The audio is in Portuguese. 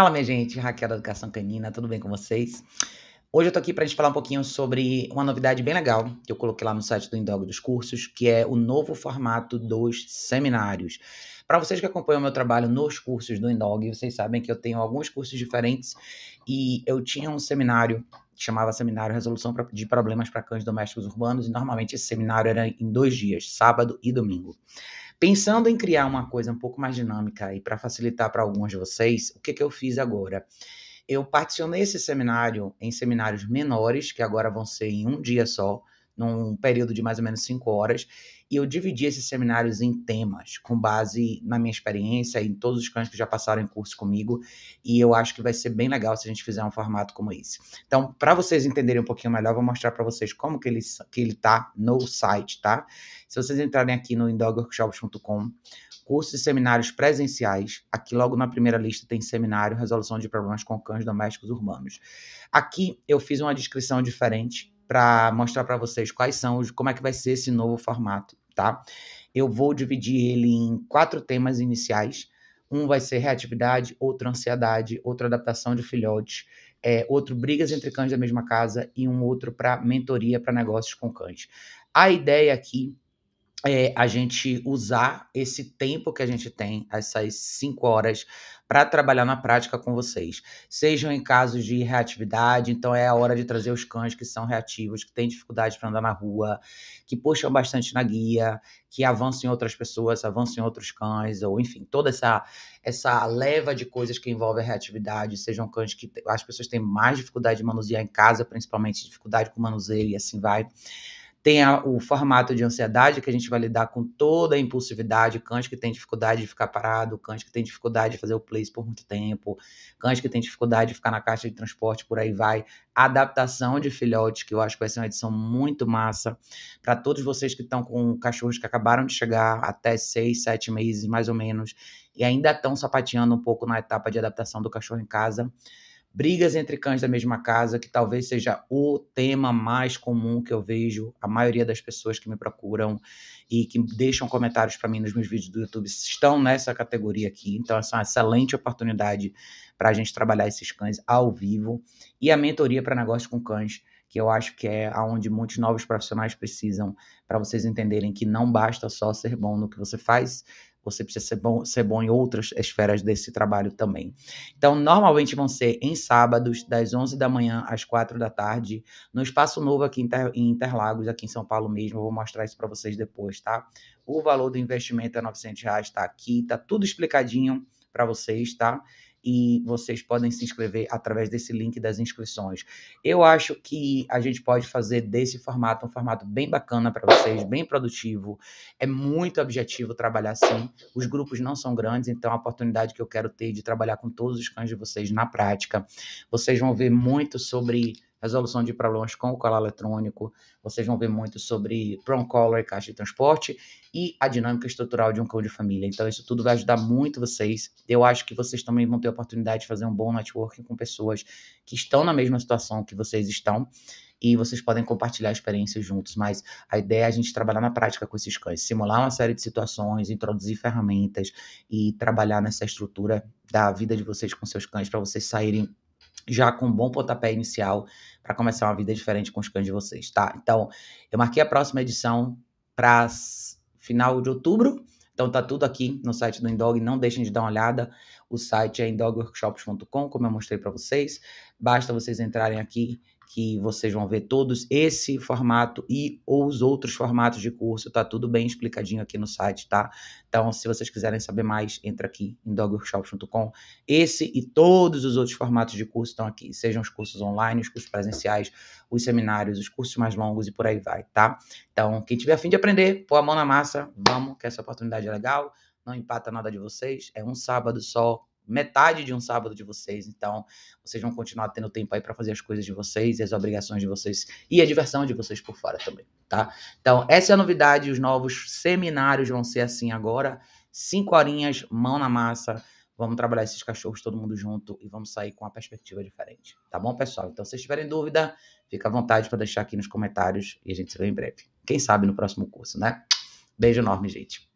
Fala, minha gente, Raquel da Educação Canina, tudo bem com vocês? Hoje eu tô aqui pra gente falar um pouquinho sobre uma novidade bem legal que eu coloquei lá no site do Indog dos Cursos, que é o novo formato dos seminários. Para vocês que acompanham o meu trabalho nos cursos do Indog, vocês sabem que eu tenho alguns cursos diferentes e eu tinha um seminário que chamava Seminário Resolução de Problemas para Cães Domésticos Urbanos e normalmente esse seminário era em dois dias, sábado e domingo. Pensando em criar uma coisa um pouco mais dinâmica e para facilitar para alguns de vocês, o que, que eu fiz agora? Eu particionei esse seminário em seminários menores, que agora vão ser em um dia só, num período de mais ou menos cinco horas. E eu dividi esses seminários em temas, com base na minha experiência, em todos os cães que já passaram em curso comigo. E eu acho que vai ser bem legal se a gente fizer um formato como esse. Então, para vocês entenderem um pouquinho melhor, eu vou mostrar para vocês como que ele, que ele tá no site, tá? Se vocês entrarem aqui no indogworkshops.com, cursos e seminários presenciais. Aqui, logo na primeira lista, tem seminário Resolução de Problemas com Cães Domésticos Urbanos. Aqui eu fiz uma descrição diferente para mostrar para vocês quais são, os, como é que vai ser esse novo formato, tá? Eu vou dividir ele em quatro temas iniciais. Um vai ser reatividade, outro ansiedade, outro adaptação de filhotes, é, outro brigas entre cães da mesma casa e um outro para mentoria para negócios com cães. A ideia aqui é, a gente usar esse tempo que a gente tem, essas cinco horas, para trabalhar na prática com vocês. Sejam em casos de reatividade, então é a hora de trazer os cães que são reativos, que têm dificuldade para andar na rua, que puxam bastante na guia, que avançam em outras pessoas, avançam em outros cães, ou enfim, toda essa, essa leva de coisas que envolve a reatividade, sejam cães que as pessoas têm mais dificuldade de manusear em casa, principalmente dificuldade com manuseio e assim vai. Tem a, o formato de ansiedade, que a gente vai lidar com toda a impulsividade. Cães que tem dificuldade de ficar parado, cães que tem dificuldade de fazer o place por muito tempo, cães que tem dificuldade de ficar na caixa de transporte, por aí vai. adaptação de filhotes, que eu acho que vai ser uma edição muito massa. Para todos vocês que estão com cachorros que acabaram de chegar até seis, sete meses, mais ou menos, e ainda estão sapateando um pouco na etapa de adaptação do cachorro em casa brigas entre cães da mesma casa, que talvez seja o tema mais comum que eu vejo a maioria das pessoas que me procuram e que deixam comentários para mim nos meus vídeos do YouTube estão nessa categoria aqui. Então, essa é uma excelente oportunidade para a gente trabalhar esses cães ao vivo e a mentoria para negócio com cães que eu acho que é aonde muitos novos profissionais precisam para vocês entenderem que não basta só ser bom no que você faz, você precisa ser bom, ser bom em outras esferas desse trabalho também. Então, normalmente vão ser em sábados, das 11 da manhã às 4 da tarde, no Espaço Novo aqui em Interlagos, aqui em São Paulo mesmo. Eu vou mostrar isso para vocês depois, tá? O valor do investimento é R$ 900, está aqui, tá tudo explicadinho para vocês, tá? e vocês podem se inscrever através desse link das inscrições. Eu acho que a gente pode fazer desse formato um formato bem bacana para vocês, bem produtivo. É muito objetivo trabalhar assim. Os grupos não são grandes, então a oportunidade que eu quero ter de trabalhar com todos os cães de vocês na prática. Vocês vão ver muito sobre resolução de problemas com o colar eletrônico. Vocês vão ver muito sobre prong collar e caixa de transporte e a dinâmica estrutural de um cão de família. Então, isso tudo vai ajudar muito vocês. Eu acho que vocês também vão ter a oportunidade de fazer um bom networking com pessoas que estão na mesma situação que vocês estão e vocês podem compartilhar experiências juntos, mas a ideia é a gente trabalhar na prática com esses cães, simular uma série de situações, introduzir ferramentas e trabalhar nessa estrutura da vida de vocês com seus cães para vocês saírem já com um bom pontapé inicial para começar uma vida diferente com os cães de vocês, tá? Então, eu marquei a próxima edição para final de outubro. Então tá tudo aqui no site do Indog, não deixem de dar uma olhada. O site é indogworkshops.com como eu mostrei para vocês. Basta vocês entrarem aqui que vocês vão ver todos esse formato e ou os outros formatos de curso, tá tudo bem explicadinho aqui no site, tá? Então, se vocês quiserem saber mais, entra aqui em dogworkshops.com. Esse e todos os outros formatos de curso estão aqui, sejam os cursos online, os cursos presenciais, os seminários, os cursos mais longos e por aí vai, tá? Então, quem tiver afim de aprender, pôr a mão na massa, vamos, que essa oportunidade é legal não empata nada de vocês, é um sábado só, metade de um sábado de vocês. Então, vocês vão continuar tendo tempo aí para fazer as coisas de vocês, as obrigações de vocês e a diversão de vocês por fora também, tá? Então, essa é a novidade. Os novos seminários vão ser assim agora. Cinco horinhas, mão na massa. Vamos trabalhar esses cachorros todo mundo junto e vamos sair com uma perspectiva diferente, tá bom, pessoal? Então, se vocês tiverem dúvida, fica à vontade para deixar aqui nos comentários e a gente se vê em breve. Quem sabe no próximo curso, né? Beijo enorme, gente.